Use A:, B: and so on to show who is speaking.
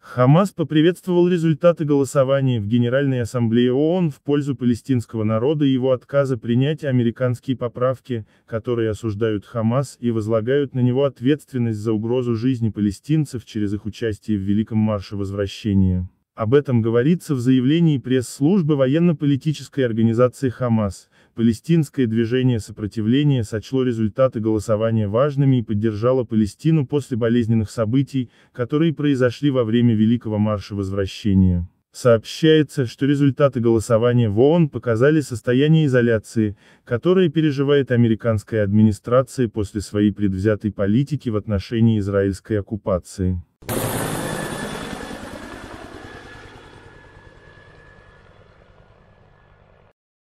A: Хамас поприветствовал результаты голосования в Генеральной Ассамблее ООН в пользу палестинского народа и его отказа принять американские поправки, которые осуждают Хамас и возлагают на него ответственность за угрозу жизни палестинцев через их участие в Великом марше возвращения. Об этом говорится в заявлении пресс-службы военно-политической организации «Хамас». Палестинское движение сопротивления сочло результаты голосования важными и поддержало Палестину после болезненных событий, которые произошли во время Великого марша возвращения. Сообщается, что результаты голосования в ООН показали состояние изоляции, которое переживает американская администрация после своей предвзятой политики в отношении израильской оккупации.